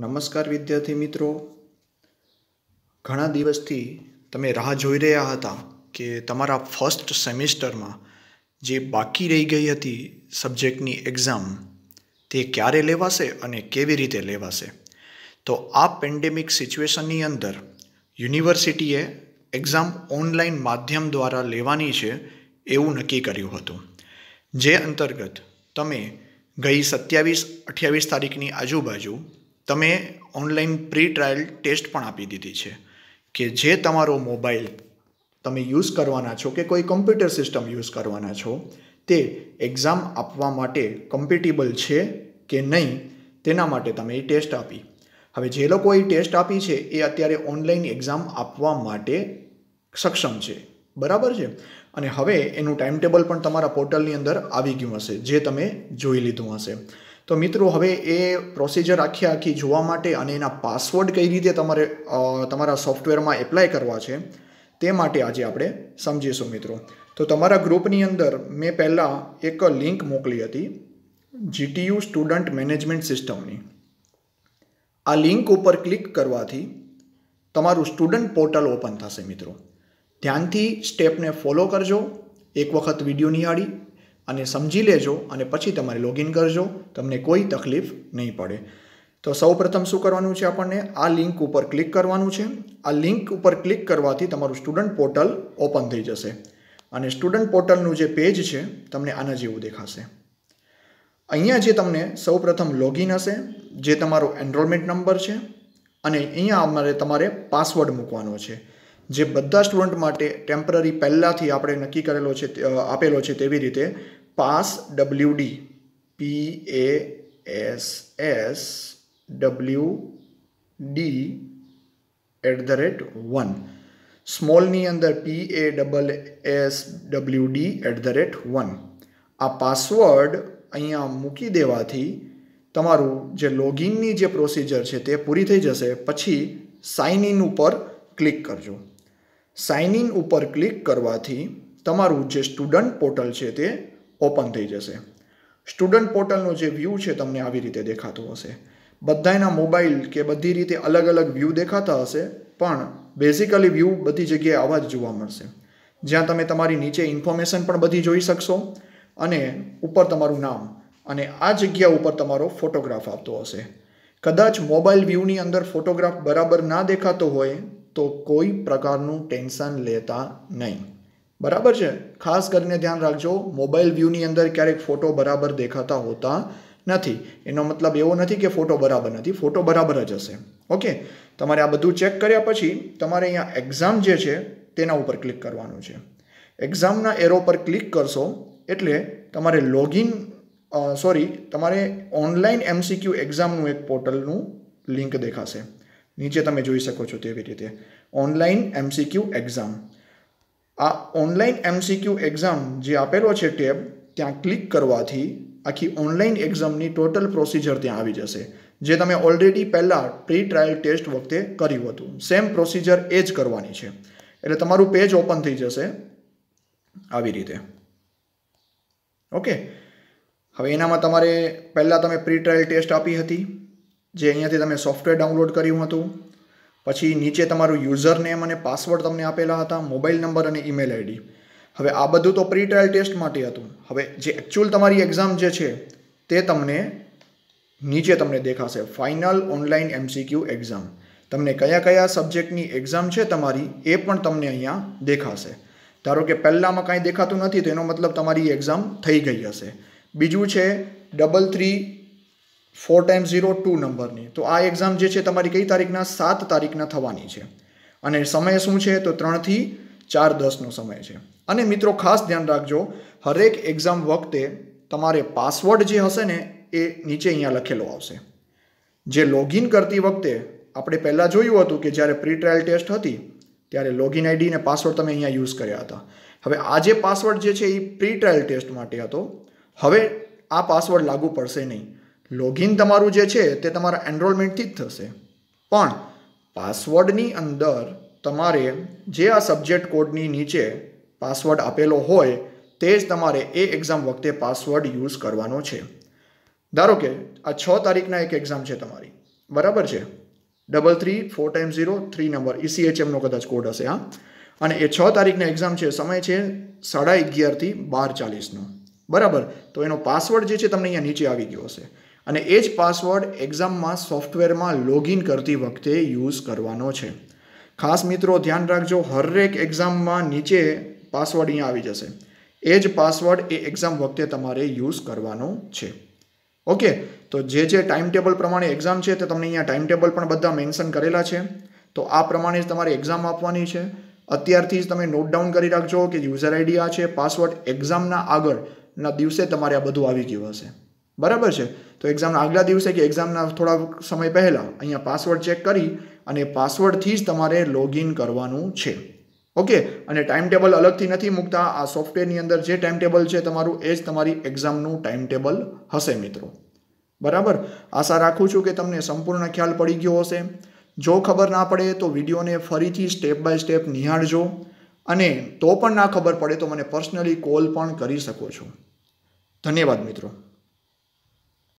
નમસ્કાર વિદ્યાર્થી મિત્રો ઘણા દિવસથી તમે રાહ જોઈ રહ્યા હતા કે તમારા ફર્સ્ટ સેમિસ્ટરમાં જે બાકી રહી ગઈ હતી સબ્જેક્ટની એક્ઝામ તે ક્યારે લેવાશે અને કેવી રીતે લેવાશે તો આ પેન્ડેમિક સિચ્યુએશનની અંદર યુનિવર્સિટીએ એક્ઝામ ઓનલાઈન માધ્યમ દ્વારા લેવાની છે એવું નક્કી કર્યું હતું જે અંતર્ગત તમે ગઈ સત્યાવીસ અઠ્યાવીસ તારીખની આજુબાજુ તમે ઓનલાઈન પ્રી ટ્રાયલ ટેસ્ટ પણ આપી દીધી છે કે જે તમારો મોબાઈલ તમે યુઝ કરવાના છો કે કોઈ કમ્પ્યુટર સિસ્ટમ યુઝ કરવાના છો તે એક્ઝામ આપવા માટે કમ્પિટેબલ છે કે નહીં તેના માટે તમે એ ટેસ્ટ આપી હવે જે લોકો એ ટેસ્ટ આપી છે એ અત્યારે ઓનલાઈન એક્ઝામ આપવા માટે સક્ષમ છે બરાબર છે અને હવે એનું ટાઈમ ટેબલ પણ તમારા પોર્ટલની અંદર આવી ગયું હશે જે તમે જોઈ લીધું હશે તો મિત્રો હવે એ પ્રોસિજર આખી આખી જોવા માટે અને એના પાસવર્ડ કઈ રીતે તમારે તમારા સોફ્ટવેરમાં એપ્લાય કરવા છે તે માટે આજે આપણે સમજીશું મિત્રો તો તમારા ગ્રુપની અંદર મેં પહેલાં એક લિંક મોકલી હતી જીટીયુ સ્ટુડન્ટ મેનેજમેન્ટ સિસ્ટમની આ લિંક ઉપર ક્લિક કરવાથી તમારું સ્ટુડન્ટ પોર્ટલ ઓપન થશે મિત્રો ધ્યાનથી સ્ટેપને ફોલો કરજો એક વખત વિડીયો નિહાળી અને સમજી લેજો અને પછી તમારે લોગિન કરજો તમને કોઈ તકલીફ નહીં પડે તો સૌ પ્રથમ શું કરવાનું છે આપણને આ લિંક ઉપર ક્લિક કરવાનું છે આ લિંક ઉપર ક્લિક કરવાથી તમારું સ્ટુડન્ટ પોર્ટલ ઓપન થઈ જશે અને સ્ટુડન્ટ પોર્ટલનું જે પેજ છે તમને આના જેવું દેખાશે અહીંયા જે તમને સૌપ્રથમ લોગિન હશે જે તમારો એનરોલમેન્ટ નંબર છે અને અહીંયા અમારે તમારે પાસવર્ડ મૂકવાનો છે જે બધા સ્ટુડન્ટ માટે ટેમ્પરરી પહેલાંથી આપણે નક્કી કરેલો છે આપેલો છે તેવી રીતે pass W D P A S S W D at the rate one small अंदर P A double S W D at the rate one आ पासवर्ड अँ मूकी देरु जो लॉगिन प्रोसिजर है पूरी थी जैसे पची साइन इन पर क्लिक करजो साइन इन पर क्लिक करने जो पोर्टल है ઓપન થઈ જશે સ્ટુડન્ટ પોર્ટલનો જે વ્યૂ છે તમને આવી રીતે દેખાતો હશે બધાના મોબાઈલ કે બધી રીતે અલગ અલગ વ્યૂ દેખાતા હશે પણ બેઝિકલી વ્યૂ બધી જગ્યાએ આવા જ જોવા મળશે જ્યાં તમે તમારી નીચે ઇન્ફોર્મેશન પણ બધી જોઈ શકશો અને ઉપર તમારું નામ અને આ જગ્યા ઉપર તમારો ફોટોગ્રાફ આવતો હશે કદાચ મોબાઈલ વ્યૂની અંદર ફોટોગ્રાફ બરાબર ના દેખાતો હોય તો કોઈ પ્રકારનું ટેન્શન લેતા નહીં બરાબર છે ખાસ કરીને ધ્યાન રાખજો મોબાઈલ વ્યૂની અંદર ક્યારેક ફોટો બરાબર દેખાતા હોતા નથી એનો મતલબ એવો નથી કે ફોટો બરાબર નથી ફોટો બરાબર જ હશે ઓકે તમારે આ બધું ચેક કર્યા પછી તમારે અહીંયા એક્ઝામ જે છે તેના ઉપર ક્લિક કરવાનું છે એક્ઝામના એરો પર ક્લિક કરશો એટલે તમારે લોગિન સોરી તમારે ઓનલાઈન એમસીક્યુ એક્ઝામનું એક પોર્ટલનું લિંક દેખાશે નીચે તમે જોઈ શકો છો તેવી રીતે ઓનલાઈન એમસીક્યુ એક્ઝામ આ ઓનલાઈન એમસીક્યુ એક્ઝામ જે આપેલો છે ટેબ ત્યાં ક્લિક કરવાથી આખી ઓનલાઈન એક્ઝામની ટોટલ પ્રોસીજર ત્યાં આવી જશે જે તમે ઓલરેડી પહેલાં પ્રી ટ્રાયલ ટેસ્ટ વખતે કર્યું હતું સેમ પ્રોસિજર એ જ કરવાની છે એટલે તમારું પેજ ઓપન થઈ જશે આવી રીતે ઓકે હવે એનામાં તમારે પહેલાં તમે પ્રી ટ્રાયલ ટેસ્ટ આપી હતી જે અહીંયાથી તમે સોફ્ટવેર ડાઉનલોડ કર્યું હતું પછી નીચે તમારું યુઝર નેમ અને પાસવર્ડ તમને આપેલા હતા મોબાઈલ નંબર અને ઈમેલ આઈડી હવે આ બધું તો પ્રી ટ્રાયલ ટેસ્ટ માટે હતું હવે જે એકચ્યુઅલ તમારી એક્ઝામ જે છે તે તમને નીચે તમને દેખાશે ફાઇનલ ઓનલાઈન એમસીક્યુ એક્ઝામ તમને કયા કયા સબ્જેક્ટની એક્ઝામ છે તમારી એ પણ તમને અહીંયા દેખાશે ધારો કે પહેલાંમાં કાંઈ દેખાતું નથી તો એનો મતલબ તમારી એક્ઝામ થઈ ગઈ હશે બીજું છે double three four time zero two નંબરની તો આ એક્ઝામ જે છે તમારી કઈ તારીખના સાત તારીખના થવાની છે અને સમય શું છે તો ત્રણથી ચાર દસનો સમય છે અને મિત્રો ખાસ ધ્યાન રાખજો હરેક એક્ઝામ વખતે તમારે પાસવર્ડ જે હશે ને એ નીચે અહીંયા લખેલો આવશે જે લોગિન કરતી વખતે આપણે પહેલાં જોયું હતું કે જ્યારે પ્રી ટ્રાયલ ટેસ્ટ હતી ત્યારે લોગિન આઈડી અને પાસવર્ડ તમે અહીંયા યુઝ કર્યા હતા હવે આજે પાસવર્ડ જે છે એ પ્રી ટ્રાયલ ટેસ્ટ માટે હતો હવે આ પાસવર્ડ લાગુ પડશે નહીં લોગિન તમારું જે છે તે તમારા એનરોલમેન્ટથી જ થશે પણ પાસવર્ડની અંદર તમારે જે આ સબ્જેક્ટ કોડની નીચે પાસવર્ડ આપેલો હોય તે જ તમારે એ એક્ઝામ વખતે પાસવર્ડ યુઝ કરવાનો છે ધારો કે આ છ તારીખના એક એક્ઝામ છે તમારી બરાબર છે double three four time zero three number ઈસીએચએમનો કદાચ કોડ હશે હા અને એ છ તારીખના એક્ઝામ છે સમય છે સાડા અગિયારથી બાર ચાલીસનો બરાબર તો એનો પાસવર્ડ જે છે તમને અહીંયા નીચે આવી ગયો હશે અને એ જ પાસવર્ડ એક્ઝામમાં સોફ્ટવેરમાં લોગિન કરતી વખતે યુઝ કરવાનો છે ખાસ મિત્રો ધ્યાન રાખજો હરેક એક્ઝામમાં નીચે પાસવર્ડ અહીંયા આવી જશે એ જ પાસવર્ડ એ એક્ઝામ વખતે તમારે યુઝ કરવાનો છે ઓકે તો જે જે ટાઈમ ટેબલ પ્રમાણે એક્ઝામ છે તે તમને અહીંયા ટાઈમ ટેબલ પણ બધા મેન્શન કરેલા છે તો આ પ્રમાણે જ તમારે એક્ઝામ આપવાની છે અત્યારથી જ તમે નોટ ડાઉન કરી રાખજો કે યુઝર આઈડી આ છે પાસવર્ડ એક્ઝામના આગળના દિવસે તમારે આ બધું આવી ગયું હશે બરાબર છે તો એક્ઝામના આગલા દિવસે કે એક્ઝામના થોડા સમય પહેલાં અહીંયા પાસવર્ડ ચેક કરી અને પાસવર્ડથી જ તમારે લોગિન કરવાનું છે ઓકે અને ટાઈમ ટેબલ અલગથી નથી મૂકતા આ સોફ્ટવેરની અંદર જે ટાઈમ ટેબલ છે તમારું એ જ તમારી એક્ઝામનું ટાઈમ ટેબલ હશે મિત્રો બરાબર આશા રાખું છું કે તમને સંપૂર્ણ ખ્યાલ પડી ગયો હશે જો ખબર ના પડે તો વિડીયોને ફરીથી સ્ટેપ બાય સ્ટેપ નિહાળજો અને તો પણ ના ખબર પડે તો મને પર્સનલી કોલ પણ કરી શકો છો ધન્યવાદ મિત્રો